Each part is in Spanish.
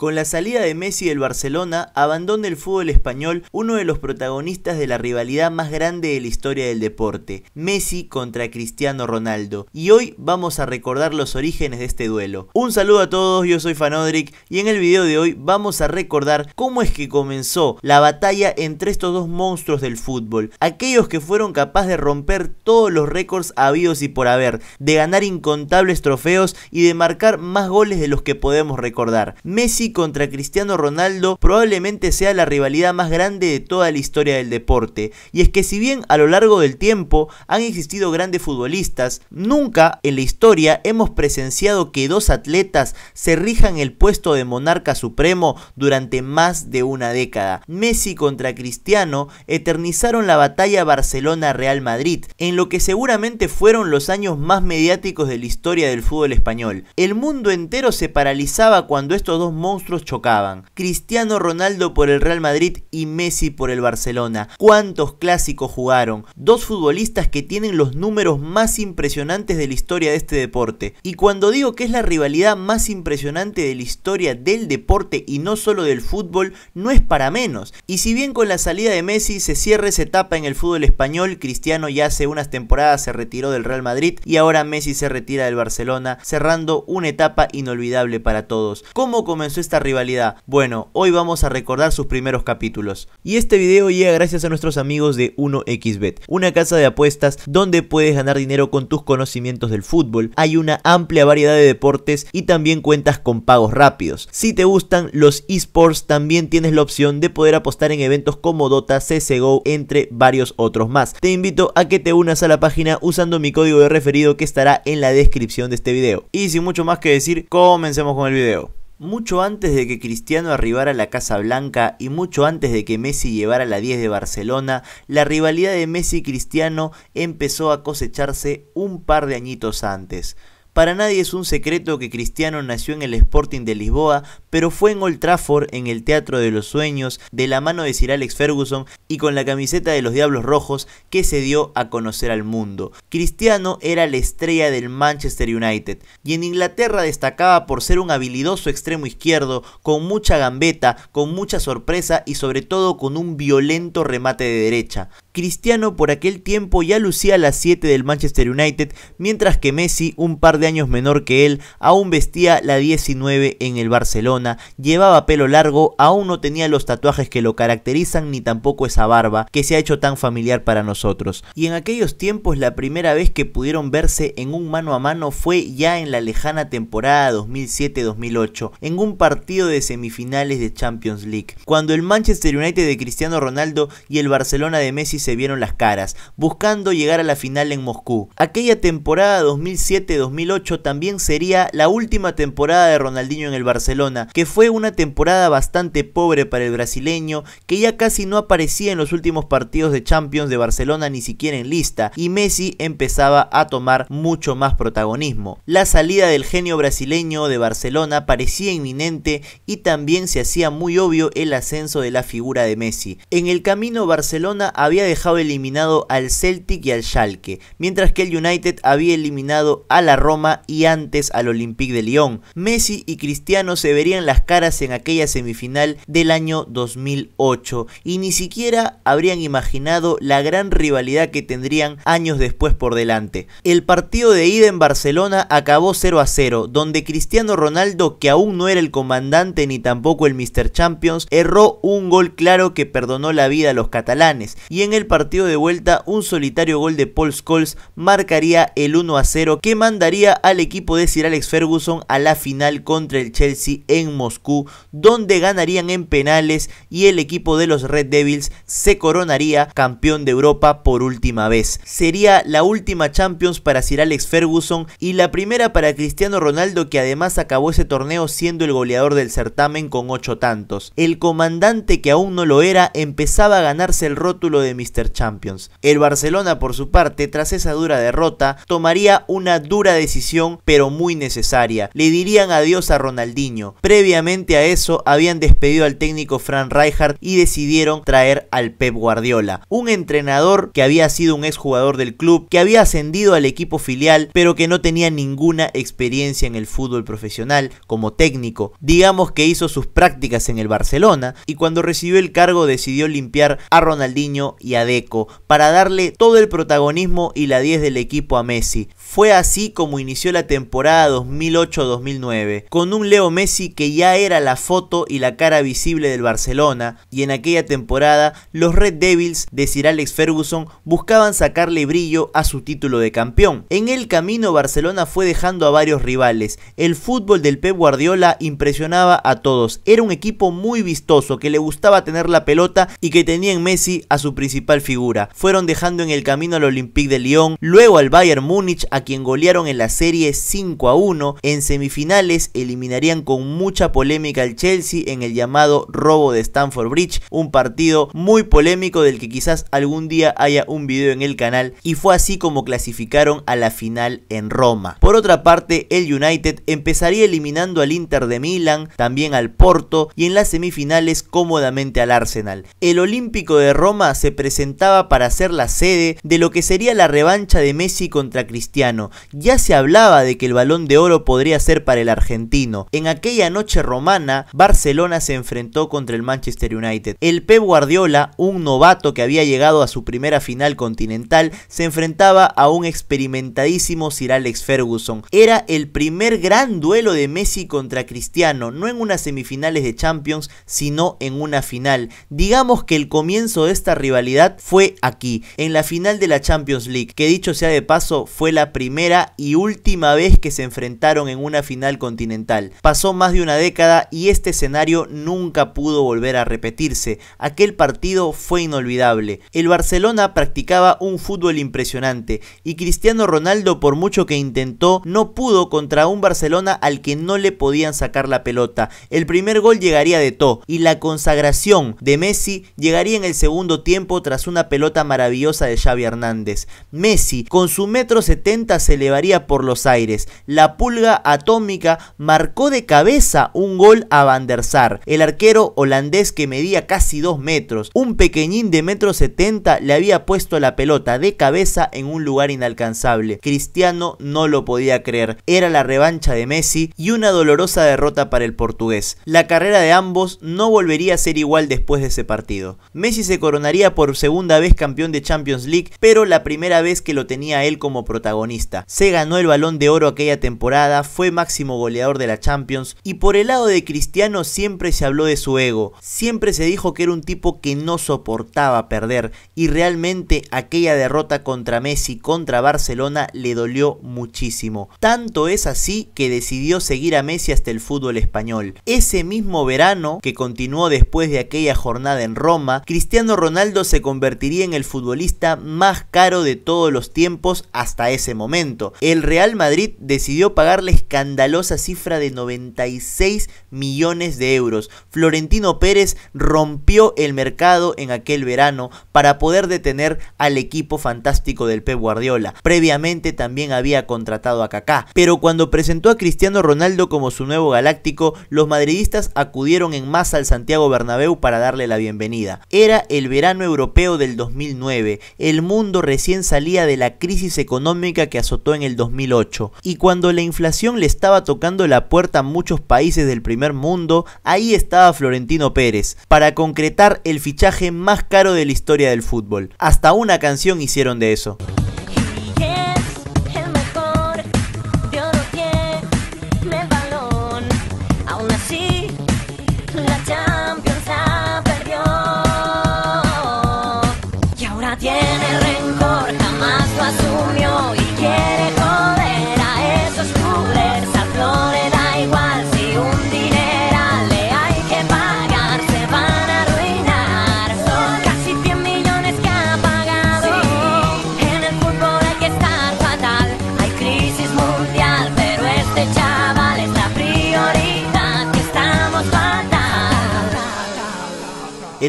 Con la salida de Messi del Barcelona, abandona el fútbol español uno de los protagonistas de la rivalidad más grande de la historia del deporte, Messi contra Cristiano Ronaldo. Y hoy vamos a recordar los orígenes de este duelo. Un saludo a todos, yo soy Fanodric y en el video de hoy vamos a recordar cómo es que comenzó la batalla entre estos dos monstruos del fútbol, aquellos que fueron capaces de romper todos los récords habidos y por haber, de ganar incontables trofeos y de marcar más goles de los que podemos recordar. Messi contra Cristiano Ronaldo probablemente sea la rivalidad más grande de toda la historia del deporte. Y es que si bien a lo largo del tiempo han existido grandes futbolistas, nunca en la historia hemos presenciado que dos atletas se rijan el puesto de monarca supremo durante más de una década. Messi contra Cristiano eternizaron la batalla Barcelona-Real Madrid, en lo que seguramente fueron los años más mediáticos de la historia del fútbol español. El mundo entero se paralizaba cuando estos dos monstruos chocaban. Cristiano Ronaldo por el Real Madrid y Messi por el Barcelona. ¿Cuántos clásicos jugaron? Dos futbolistas que tienen los números más impresionantes de la historia de este deporte. Y cuando digo que es la rivalidad más impresionante de la historia del deporte y no solo del fútbol, no es para menos. Y si bien con la salida de Messi se cierra esa etapa en el fútbol español, Cristiano ya hace unas temporadas se retiró del Real Madrid y ahora Messi se retira del Barcelona, cerrando una etapa inolvidable para todos. ¿Cómo comenzó este rivalidad? Bueno, hoy vamos a recordar sus primeros capítulos. Y este video llega gracias a nuestros amigos de 1xbet, una casa de apuestas donde puedes ganar dinero con tus conocimientos del fútbol. Hay una amplia variedad de deportes y también cuentas con pagos rápidos. Si te gustan los esports, también tienes la opción de poder apostar en eventos como Dota, CSGO, entre varios otros más. Te invito a que te unas a la página usando mi código de referido que estará en la descripción de este video. Y sin mucho más que decir, comencemos con el video. Mucho antes de que Cristiano arribara a la Casa Blanca y mucho antes de que Messi llevara la 10 de Barcelona, la rivalidad de Messi y Cristiano empezó a cosecharse un par de añitos antes. Para nadie es un secreto que Cristiano nació en el Sporting de Lisboa, pero fue en Old Trafford, en el Teatro de los Sueños, de la mano de Sir Alex Ferguson y con la camiseta de los Diablos Rojos, que se dio a conocer al mundo. Cristiano era la estrella del Manchester United y en Inglaterra destacaba por ser un habilidoso extremo izquierdo, con mucha gambeta, con mucha sorpresa y sobre todo con un violento remate de derecha. Cristiano por aquel tiempo ya lucía la 7 del Manchester United, mientras que Messi, un par de años menor que él, aún vestía la 19 en el Barcelona, llevaba pelo largo, aún no tenía los tatuajes que lo caracterizan ni tampoco esa barba que se ha hecho tan familiar para nosotros. Y en aquellos tiempos la primera vez que pudieron verse en un mano a mano fue ya en la lejana temporada 2007-2008, en un partido de semifinales de Champions League, cuando el Manchester United de Cristiano Ronaldo y el Barcelona de Messi se vieron las caras, buscando llegar a la final en Moscú. Aquella temporada 2007-2008 también sería la última temporada de Ronaldinho en el Barcelona, que fue una temporada bastante pobre para el brasileño, que ya casi no aparecía en los últimos partidos de Champions de Barcelona ni siquiera en lista, y Messi empezaba a tomar mucho más protagonismo. La salida del genio brasileño de Barcelona parecía inminente y también se hacía muy obvio el ascenso de la figura de Messi. En el camino Barcelona había dejado eliminado al Celtic y al Schalke, mientras que el United había eliminado a la Roma y antes al Olympique de Lyon. Messi y Cristiano se verían las caras en aquella semifinal del año 2008 y ni siquiera habrían imaginado la gran rivalidad que tendrían años después por delante. El partido de ida en Barcelona acabó 0 a 0, donde Cristiano Ronaldo, que aún no era el comandante ni tampoco el Mr. Champions, erró un gol claro que perdonó la vida a los catalanes y en el partido de vuelta, un solitario gol de Paul Scholes marcaría el 1 a 0 que mandaría al equipo de Sir Alex Ferguson a la final contra el Chelsea en Moscú, donde ganarían en penales y el equipo de los Red Devils se coronaría campeón de Europa por última vez. Sería la última Champions para Sir Alex Ferguson y la primera para Cristiano Ronaldo que además acabó ese torneo siendo el goleador del certamen con ocho tantos. El comandante que aún no lo era empezaba a ganarse el rótulo de mis Champions. El Barcelona, por su parte, tras esa dura derrota, tomaría una dura decisión, pero muy necesaria. Le dirían adiós a Ronaldinho. Previamente a eso, habían despedido al técnico Fran Rijkaard y decidieron traer al Pep Guardiola, un entrenador que había sido un jugador del club, que había ascendido al equipo filial, pero que no tenía ninguna experiencia en el fútbol profesional como técnico. Digamos que hizo sus prácticas en el Barcelona y cuando recibió el cargo decidió limpiar a Ronaldinho y a Deco para darle todo el protagonismo y la 10 del equipo a Messi. Fue así como inició la temporada 2008-2009, con un Leo Messi que ya era la foto y la cara visible del Barcelona, y en aquella temporada los Red Devils de Sir Alex Ferguson buscaban sacarle brillo a su título de campeón. En el camino Barcelona fue dejando a varios rivales, el fútbol del Pep Guardiola impresionaba a todos, era un equipo muy vistoso que le gustaba tener la pelota y que tenía en Messi a su principal figura. Fueron dejando en el camino al Olympique de Lyon, luego al Bayern Múnich, a quien golearon en la serie 5 a 1. En semifinales eliminarían con mucha polémica al Chelsea en el llamado robo de Stamford Bridge, un partido muy polémico del que quizás algún día haya un video en el canal y fue así como clasificaron a la final en Roma. Por otra parte, el United empezaría eliminando al Inter de Milán, también al Porto y en las semifinales cómodamente al Arsenal. El Olímpico de Roma se presentó presentaba para ser la sede de lo que sería la revancha de Messi contra Cristiano. Ya se hablaba de que el balón de oro podría ser para el argentino. En aquella noche romana, Barcelona se enfrentó contra el Manchester United. El Pep Guardiola, un novato que había llegado a su primera final continental, se enfrentaba a un experimentadísimo Sir Alex Ferguson. Era el primer gran duelo de Messi contra Cristiano, no en unas semifinales de Champions, sino en una final. Digamos que el comienzo de esta rivalidad fue aquí, en la final de la Champions League, que dicho sea de paso fue la primera y última vez que se enfrentaron en una final continental. Pasó más de una década y este escenario nunca pudo volver a repetirse. Aquel partido fue inolvidable. El Barcelona practicaba un fútbol impresionante y Cristiano Ronaldo por mucho que intentó no pudo contra un Barcelona al que no le podían sacar la pelota. El primer gol llegaría de To y la consagración de Messi llegaría en el segundo tiempo tras una pelota maravillosa de Xavi Hernández. Messi, con su metro 70, se elevaría por los aires. La pulga atómica marcó de cabeza un gol a Van der Sar, el arquero holandés que medía casi 2 metros. Un pequeñín de metro 70 le había puesto la pelota de cabeza en un lugar inalcanzable. Cristiano no lo podía creer. Era la revancha de Messi y una dolorosa derrota para el portugués. La carrera de ambos no volvería a ser igual después de ese partido. Messi se coronaría por segunda vez campeón de Champions League, pero la primera vez que lo tenía él como protagonista. Se ganó el balón de oro aquella temporada, fue máximo goleador de la Champions y por el lado de Cristiano siempre se habló de su ego, siempre se dijo que era un tipo que no soportaba perder y realmente aquella derrota contra Messi contra Barcelona le dolió muchísimo. Tanto es así que decidió seguir a Messi hasta el fútbol español. Ese mismo verano, que continuó después de aquella jornada en Roma, Cristiano Ronaldo se convertiría en el futbolista más caro de todos los tiempos hasta ese momento. El Real Madrid decidió pagar la escandalosa cifra de 96 millones de euros. Florentino Pérez rompió el mercado en aquel verano para poder detener al equipo fantástico del Pep Guardiola. Previamente también había contratado a Kaká, pero cuando presentó a Cristiano Ronaldo como su nuevo galáctico, los madridistas acudieron en masa al Santiago Bernabéu para darle la bienvenida. Era el verano europeo del 2009, el mundo recién salía de la crisis económica que azotó en el 2008, y cuando la inflación le estaba tocando la puerta a muchos países del primer mundo, ahí estaba Florentino Pérez, para concretar el fichaje más caro de la historia del fútbol. Hasta una canción hicieron de eso.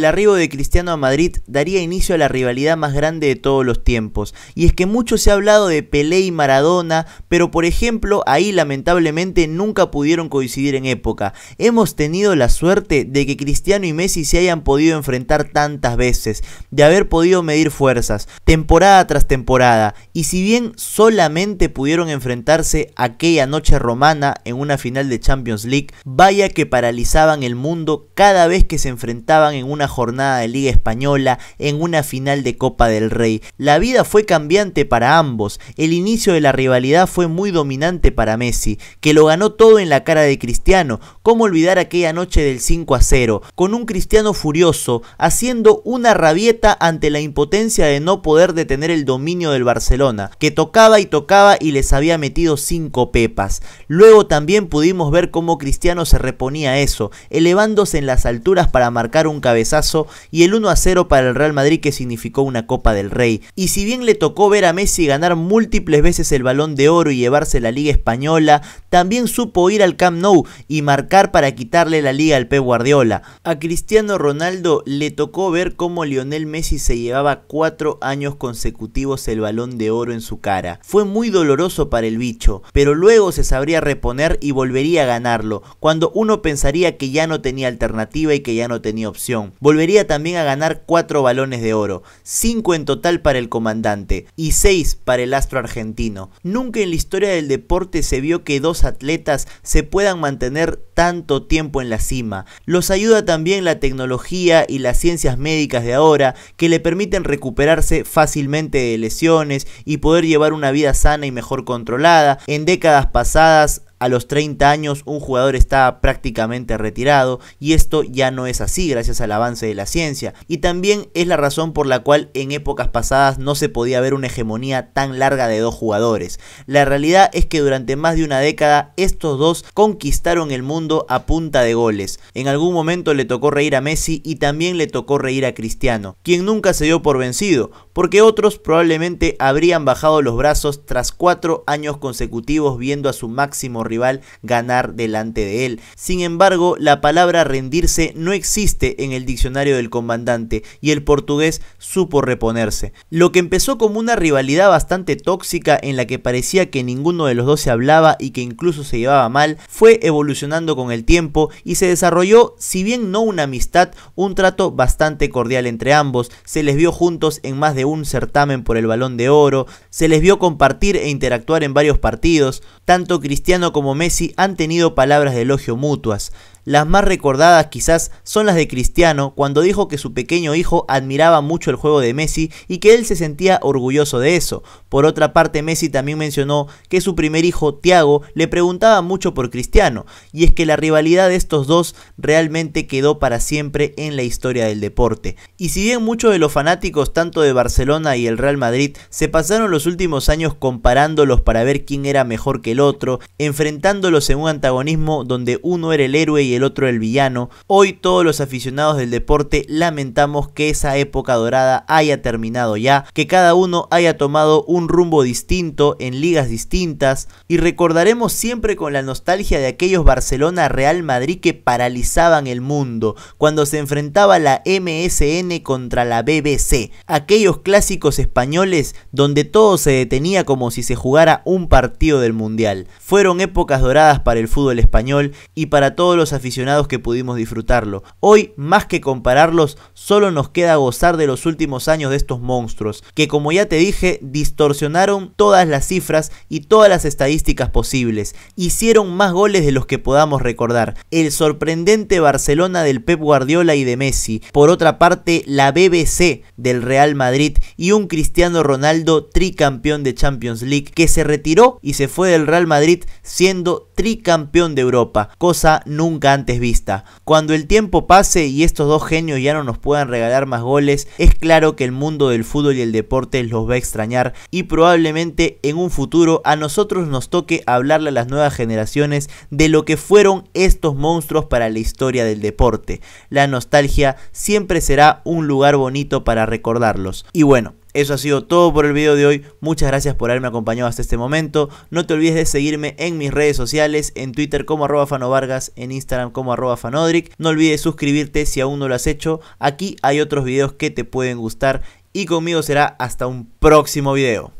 el arribo de Cristiano a Madrid daría inicio a la rivalidad más grande de todos los tiempos. Y es que mucho se ha hablado de Pelé y Maradona, pero por ejemplo ahí lamentablemente nunca pudieron coincidir en época. Hemos tenido la suerte de que Cristiano y Messi se hayan podido enfrentar tantas veces, de haber podido medir fuerzas, temporada tras temporada. Y si bien solamente pudieron enfrentarse aquella noche romana en una final de Champions League, vaya que paralizaban el mundo cada vez que se enfrentaban en una jornada de Liga Española, en una final de Copa del Rey. La vida fue cambiante para ambos, el inicio de la rivalidad fue muy dominante para Messi, que lo ganó todo en la cara de Cristiano, cómo olvidar aquella noche del 5 a 0, con un Cristiano furioso, haciendo una rabieta ante la impotencia de no poder detener el dominio del Barcelona, que tocaba y tocaba y les había metido 5 pepas. Luego también pudimos ver cómo Cristiano se reponía eso, elevándose en las alturas para marcar un cabezazo y el 1 a 0 para el Real Madrid que significó una Copa del Rey. Y si bien le tocó ver a Messi ganar múltiples veces el balón de oro y llevarse la Liga Española, también supo ir al Camp Nou y marcar para quitarle la liga al Pep Guardiola. A Cristiano Ronaldo le tocó ver cómo Lionel Messi se llevaba cuatro años consecutivos el balón de oro en su cara. Fue muy doloroso para el bicho, pero luego se sabría reponer y volvería a ganarlo, cuando uno pensaría que ya no tenía alternativa y que ya no tenía opción. Volvería también a ganar 4 balones de oro, 5 en total para el comandante y 6 para el astro argentino. Nunca en la historia del deporte se vio que dos atletas se puedan mantener tanto tiempo en la cima. Los ayuda también la tecnología y las ciencias médicas de ahora que le permiten recuperarse fácilmente de lesiones y poder llevar una vida sana y mejor controlada. En décadas pasadas a los 30 años un jugador estaba prácticamente retirado y esto ya no es así gracias al avance de la ciencia. Y también es la razón por la cual en épocas pasadas no se podía ver una hegemonía tan larga de dos jugadores. La realidad es que durante más de una década estos dos conquistaron el mundo a punta de goles. En algún momento le tocó reír a Messi y también le tocó reír a Cristiano, quien nunca se dio por vencido, porque otros probablemente habrían bajado los brazos tras cuatro años consecutivos viendo a su máximo rival ganar delante de él. Sin embargo, la palabra rendirse no existe en el diccionario del comandante y el portugués supo reponerse. Lo que empezó como una rivalidad bastante tóxica en la que parecía que ninguno de los dos se hablaba y que incluso se llevaba mal, fue evolucionando con el tiempo y se desarrolló, si bien no una amistad, un trato bastante cordial entre ambos. Se les vio juntos en más de un certamen por el balón de oro, se les vio compartir e interactuar en varios partidos, tanto Cristiano como como Messi han tenido palabras de elogio mutuas. Las más recordadas quizás son las de Cristiano cuando dijo que su pequeño hijo admiraba mucho el juego de Messi y que él se sentía orgulloso de eso. Por otra parte, Messi también mencionó que su primer hijo, Thiago, le preguntaba mucho por Cristiano, y es que la rivalidad de estos dos realmente quedó para siempre en la historia del deporte. Y si bien muchos de los fanáticos tanto de Barcelona y el Real Madrid se pasaron los últimos años comparándolos para ver quién era mejor que el otro, enfrentándolos en un antagonismo donde uno era el héroe y el el otro el villano. Hoy todos los aficionados del deporte lamentamos que esa época dorada haya terminado ya, que cada uno haya tomado un rumbo distinto en ligas distintas y recordaremos siempre con la nostalgia de aquellos Barcelona-Real Madrid que paralizaban el mundo cuando se enfrentaba la MSN contra la BBC, aquellos clásicos españoles donde todo se detenía como si se jugara un partido del Mundial. Fueron épocas doradas para el fútbol español y para todos los aficionados que pudimos disfrutarlo. Hoy, más que compararlos, solo nos queda gozar de los últimos años de estos monstruos, que como ya te dije, distorsionaron todas las cifras y todas las estadísticas posibles. Hicieron más goles de los que podamos recordar. El sorprendente Barcelona del Pep Guardiola y de Messi. Por otra parte, la BBC del Real Madrid y un Cristiano Ronaldo tricampeón de Champions League que se retiró y se fue del Real Madrid siendo tricampeón de Europa, cosa nunca antes vista. Cuando el tiempo pase y estos dos genios ya no nos puedan regalar más goles, es claro que el mundo del fútbol y el deporte los va a extrañar y probablemente en un futuro a nosotros nos toque hablarle a las nuevas generaciones de lo que fueron estos monstruos para la historia del deporte. La nostalgia siempre será un lugar bonito para recordarlos. Y bueno, eso ha sido todo por el video de hoy. Muchas gracias por haberme acompañado hasta este momento. No te olvides de seguirme en mis redes sociales, en Twitter como arroba fanovargas, en Instagram como arroba fanodric. No olvides suscribirte si aún no lo has hecho. Aquí hay otros videos que te pueden gustar y conmigo será hasta un próximo video.